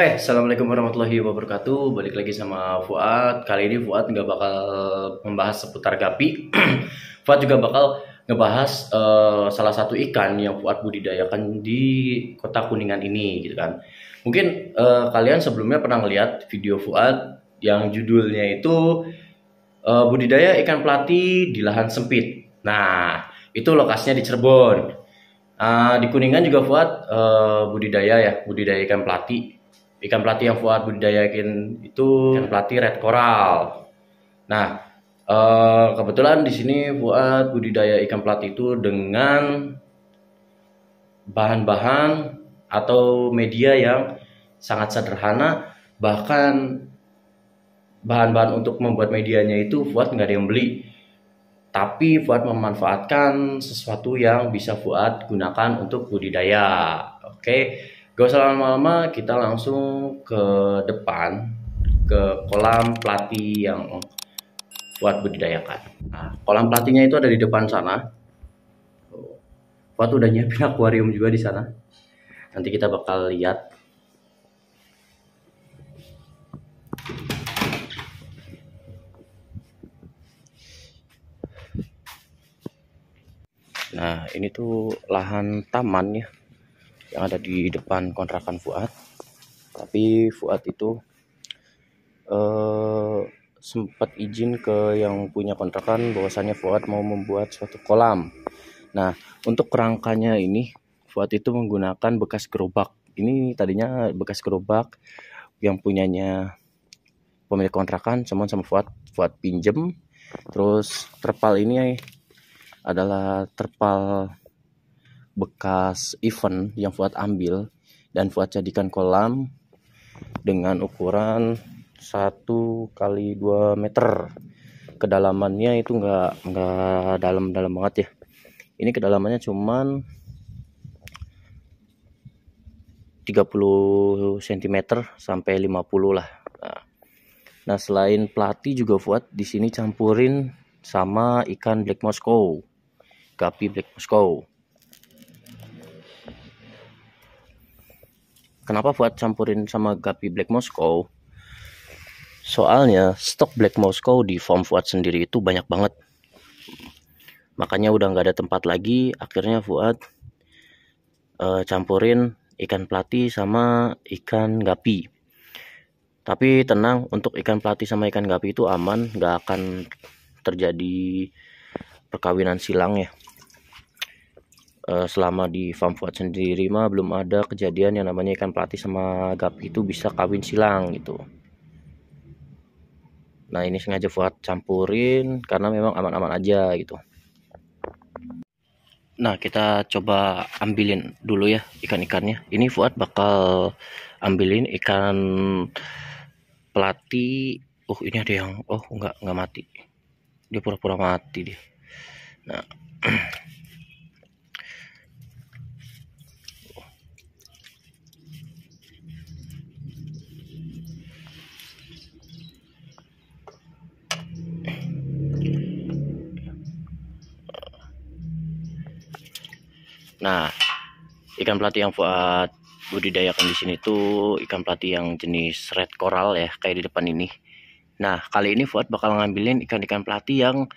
Oke, okay, assalamualaikum warahmatullahi wabarakatuh. Balik lagi sama Fuad. Kali ini Fuad nggak bakal membahas seputar gapi. Fuad juga bakal ngebahas uh, salah satu ikan yang Fuad budidayakan di kota Kuningan ini, gitu kan. Mungkin uh, kalian sebelumnya pernah ngeliat video Fuad yang judulnya itu uh, budidaya ikan pelati di lahan sempit. Nah, itu lokasinya di Cirebon. Uh, di Kuningan juga Fuad uh, budidaya ya, budidaya ikan pelati Ikan pelatih yang Fuad budidayakin itu ikan pelatih red coral. Nah, eh, kebetulan di sini Fuad budidaya ikan pelatih itu dengan bahan-bahan atau media yang sangat sederhana bahkan bahan-bahan untuk membuat medianya itu Fuad nggak ada yang beli tapi Fuad memanfaatkan sesuatu yang bisa Fuad gunakan untuk budidaya oke okay? Gak usah lama-lama, kita langsung ke depan ke kolam pelatih yang buat budidayakan. Nah, kolam pelatihnya itu ada di depan sana. Fuad udah nyiapin akuarium juga di sana. Nanti kita bakal lihat. Nah, ini tuh lahan taman ya yang ada di depan kontrakan Fuad tapi Fuad itu eh, sempat izin ke yang punya kontrakan bahwasannya Fuad mau membuat suatu kolam nah untuk kerangkanya ini Fuad itu menggunakan bekas gerobak ini tadinya bekas gerobak yang punyanya pemilik kontrakan cuman sama Fuad Fuad pinjem terus terpal ini adalah terpal bekas event yang Fuad ambil dan Fuad jadikan kolam dengan ukuran 1 kali 2 meter kedalamannya itu enggak enggak dalam-dalam banget ya ini kedalamannya cuman 30 cm sampai 50 lah nah, nah, selain pelatih juga buat di sini campurin sama ikan black Moscow kapi black Moscow Kenapa buat campurin sama Gapi Black Moscow? Soalnya stok Black Moscow di form Fuad sendiri itu banyak banget. Makanya udah nggak ada tempat lagi, akhirnya Fuad uh, campurin ikan plati sama ikan gapi. Tapi tenang, untuk ikan plati sama ikan gapi itu aman, nggak akan terjadi perkawinan silang ya. Eh, selama di farm fuad sendiri mah belum ada kejadian yang namanya ikan pelatih sama gap itu bisa kawin silang gitu nah ini sengaja buat campurin karena memang aman-aman aja gitu nah kita coba ambilin dulu ya ikan-ikannya ini Fuad bakal ambilin ikan pelatih oh ini ada yang oh nggak nggak mati dia pura-pura mati deh. nah Nah, ikan pelati yang buat budidayakan di sini tuh ikan pelati yang jenis red coral ya, kayak di depan ini. Nah, kali ini buat bakal ngambilin ikan-ikan pelati yang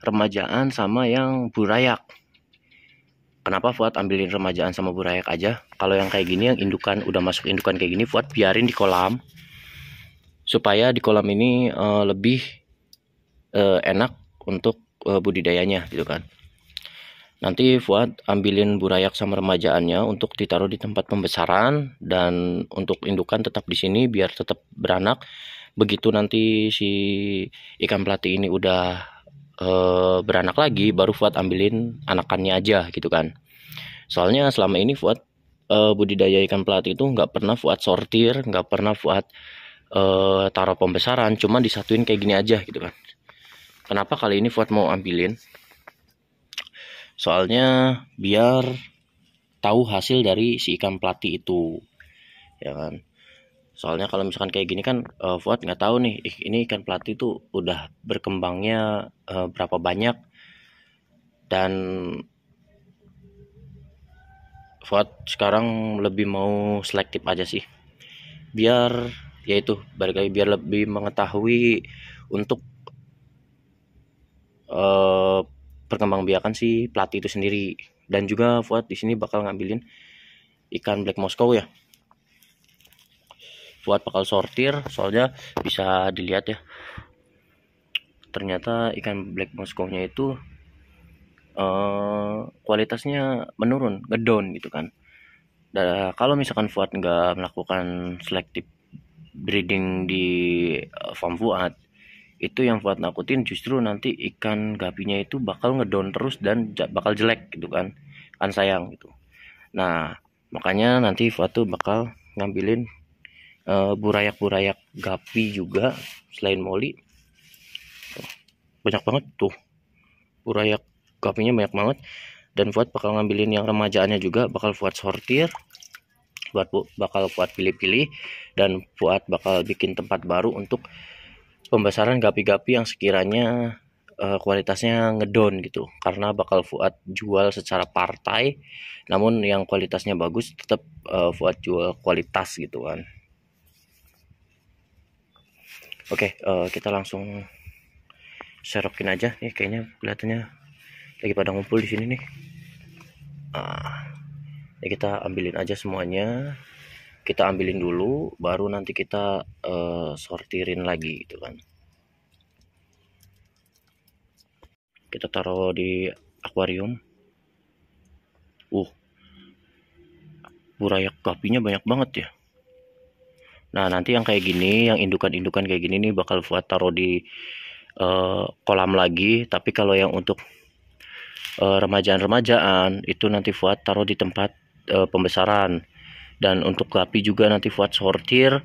remajaan sama yang burayak. Kenapa buat ambilin remajaan sama burayak aja? Kalau yang kayak gini yang indukan udah masuk indukan kayak gini buat biarin di kolam. Supaya di kolam ini uh, lebih uh, enak untuk uh, budidayanya gitu kan. Nanti Fuad ambilin burayak sama remajaannya untuk ditaruh di tempat pembesaran dan untuk indukan tetap di sini biar tetap beranak. Begitu nanti si ikan pelati ini udah e, beranak lagi baru Fuad ambilin anakannya aja gitu kan. Soalnya selama ini Fuad e, budidaya ikan pelati itu nggak pernah Fuad sortir, nggak pernah Fuad e, taruh pembesaran, cuma disatuin kayak gini aja gitu kan. Kenapa kali ini Fuad mau ambilin? soalnya biar tahu hasil dari si ikan pelatih itu ya kan soalnya kalau misalkan kayak gini kan uh, Fuad nggak tahu nih ini ikan pelatih itu udah berkembangnya uh, berapa banyak dan Fuad sekarang lebih mau selektif aja sih biar yaitu balik biar lebih mengetahui untuk uh, perkembangbiakan si pelatih itu sendiri dan juga Fuad di sini bakal ngambilin ikan black Moscow ya Fuad bakal sortir soalnya bisa dilihat ya ternyata ikan black Moscownya itu uh, kualitasnya menurun ngedown gitu kan dan kalau misalkan Fuad nggak melakukan selective breeding di eh, farm Fuad itu yang buat nakutin justru nanti ikan gapinya itu bakal ngedown terus dan bakal jelek gitu kan kan sayang gitu nah makanya nanti Fuad tuh bakal ngambilin uh, burayak-burayak gapi juga selain moli banyak banget tuh burayak gapinya banyak banget dan buat bakal ngambilin yang remajaannya juga bakal buat sortir buat bakal buat pilih-pilih dan buat bakal bikin tempat baru untuk pembesaran gapi-gapi yang sekiranya uh, kualitasnya ngedon gitu karena bakal Fuad jual secara partai namun yang kualitasnya bagus tetap uh, eh, Fuad jual kualitas gitu kan oke okay, uh, eh, kita langsung serokin aja nih kayaknya kelihatannya lagi pada ngumpul di sini nih ah, ya kita ambilin aja semuanya kita ambilin dulu baru nanti kita uh, sortirin lagi gitu kan kita taruh di akuarium uh burayak kapinya banyak banget ya nah nanti yang kayak gini yang indukan-indukan kayak gini nih bakal buat taruh di uh, kolam lagi tapi kalau yang untuk eh, remajaan remajaan-remajaan itu nanti buat taruh di tempat uh, pembesaran dan untuk rapi juga nanti buat sortir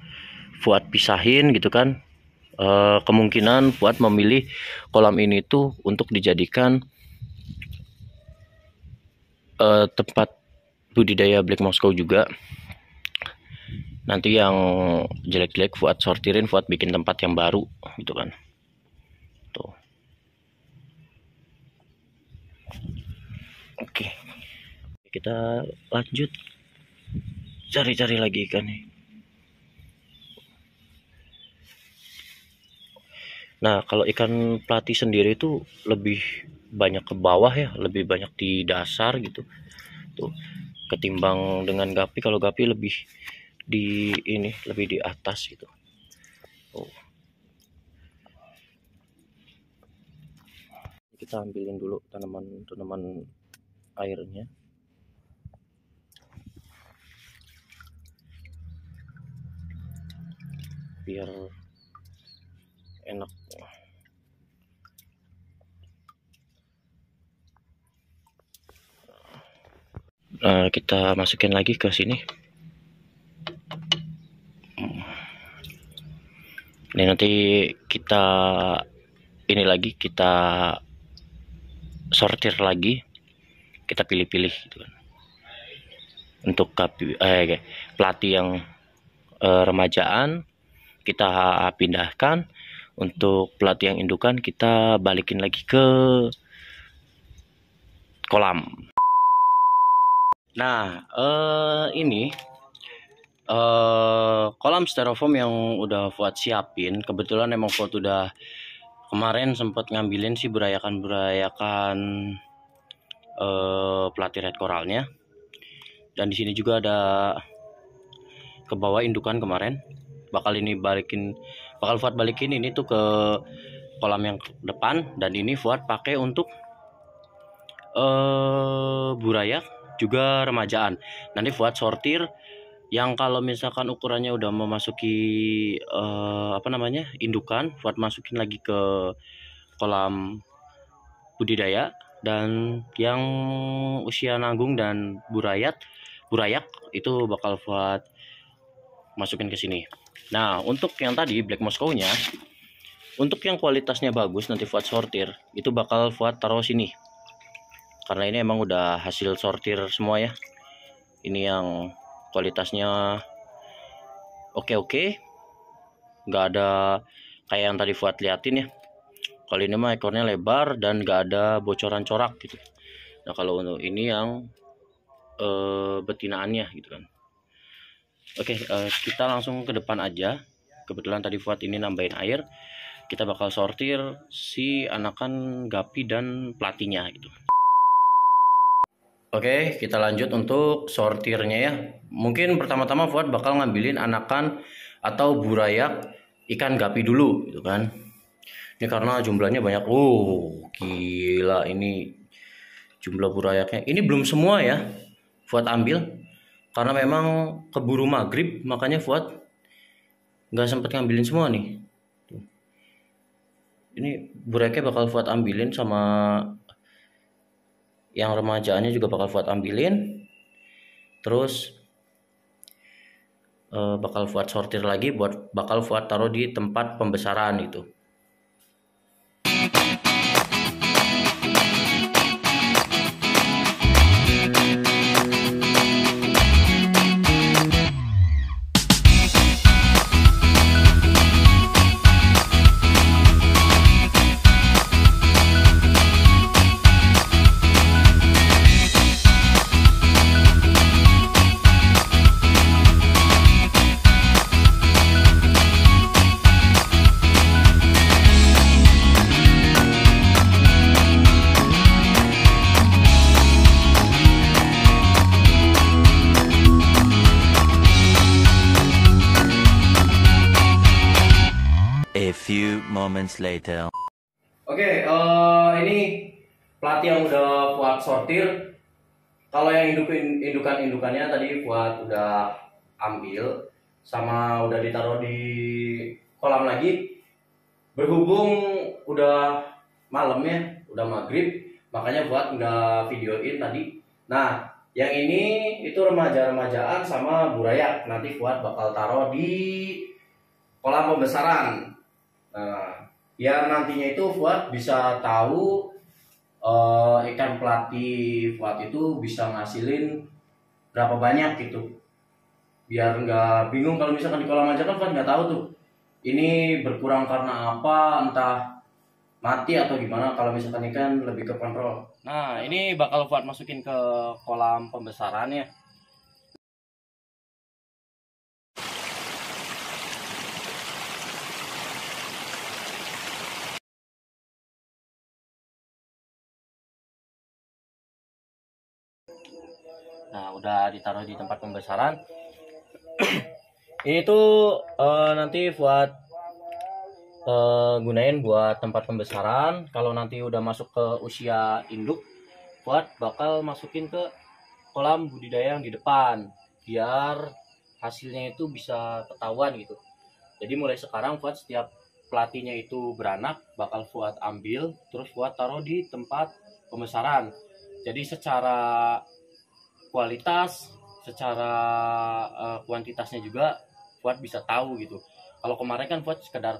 buat pisahin gitu kan e, kemungkinan buat memilih kolam ini tuh untuk dijadikan e, tempat budidaya Black Moscow juga nanti yang jelek-jelek buat sortirin buat bikin tempat yang baru gitu kan tuh oke kita lanjut cari-cari lagi ikan nih. nah kalau ikan pelati sendiri itu lebih banyak ke bawah ya lebih banyak di dasar gitu tuh ketimbang dengan gapi kalau gapi lebih di ini lebih di atas gitu Oh. kita ambilin dulu tanaman tanaman airnya biar enak nah, kita masukin lagi ke sini ini nanti kita ini lagi kita sortir lagi kita pilih-pilih gitu kan untuk kapi, eh, pelatih yang eh, remajaan kita pindahkan untuk pelatih yang indukan kita balikin lagi ke kolam nah eh, ini eh, kolam styrofoam yang udah buat siapin kebetulan emang buat udah kemarin sempat ngambilin sih berayakan-berayakan eh, pelatih red koralnya dan di sini juga ada ke bawah indukan kemarin bakal ini balikin bakal Fuad balikin ini tuh ke kolam yang depan dan ini Fuad pakai untuk eh burayak juga remajaan nanti Fuad sortir yang kalau misalkan ukurannya udah memasuki eh, apa namanya indukan Fuad masukin lagi ke kolam budidaya dan yang usia nanggung dan burayat burayak itu bakal Fuad masukin ke sini nah untuk yang tadi black Moscow nya untuk yang kualitasnya bagus nanti buat sortir itu bakal buat taruh sini karena ini emang udah hasil sortir semua ya ini yang kualitasnya oke-oke nggak ada kayak yang tadi buat liatin ya Kali ini mah ekornya lebar dan nggak ada bocoran corak gitu nah kalau untuk ini yang e, betinaannya gitu kan Oke, uh, kita langsung ke depan aja. Kebetulan tadi Fuad ini nambahin air. Kita bakal sortir si anakan gapi dan platinya gitu. Oke, kita lanjut untuk sortirnya ya. Mungkin pertama-tama Fuad bakal ngambilin anakan atau burayak ikan gapi dulu gitu kan. Ini karena jumlahnya banyak. Oh, gila ini jumlah burayaknya. Ini belum semua ya. Fuad ambil karena memang keburu maghrib makanya Fuad nggak sempat ngambilin semua nih ini bureknya bakal Fuad ambilin sama yang remajaannya juga bakal Fuad ambilin terus uh, bakal Fuad sortir lagi buat bakal Fuad taruh di tempat pembesaran itu minutes later. Oke, okay, uh, eh, ini pelatih yang udah buat sortir. Kalau yang indukan indukan indukannya tadi buat udah ambil sama udah ditaruh di kolam lagi. Berhubung udah malam ya, udah maghrib, makanya buat udah videoin tadi. Nah, yang ini itu remaja-remajaan sama burayak nanti buat bakal taruh di kolam pembesaran. Nah, biar nantinya itu Fuad bisa tahu uh, ikan pelatih Fuad itu bisa ngasilin berapa banyak gitu biar nggak bingung kalau misalkan di kolam aja kan Fuad nggak tahu tuh ini berkurang karena apa entah mati atau gimana kalau misalkan ikan lebih ke kontrol nah ini bakal Fuad masukin ke kolam pembesarannya nah udah ditaruh di tempat pembesaran itu tuh eh, nanti buat uh, gunain buat tempat pembesaran kalau nanti udah masuk ke usia induk buat bakal masukin ke kolam budidaya yang di depan biar hasilnya itu bisa ketahuan gitu jadi mulai sekarang buat setiap pelatihnya itu beranak bakal buat ambil terus buat taruh di tempat pembesaran jadi secara kualitas secara uh, kuantitasnya juga Fuad bisa tahu gitu kalau kemarin kan Fuad sekedar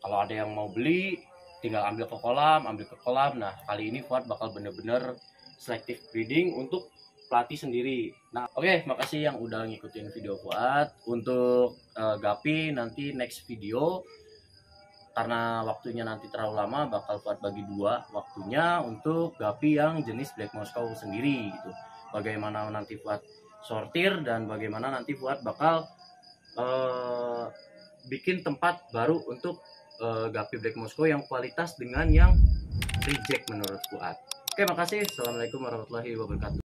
kalau ada yang mau beli tinggal ambil ke kolam ambil ke kolam nah kali ini Fuad bakal bener-bener selective breeding untuk pelatih sendiri nah oke okay, makasih yang udah ngikutin video Fuad untuk uh, Gapi nanti next video karena waktunya nanti terlalu lama bakal Fuad bagi dua waktunya untuk Gapi yang jenis Black Moscow sendiri gitu bagaimana nanti buat sortir dan bagaimana nanti buat bakal uh, bikin tempat baru untuk uh, Gapi Black Moskow yang kualitas dengan yang reject menurut Fuad. Oke, makasih. Assalamualaikum warahmatullahi wabarakatuh.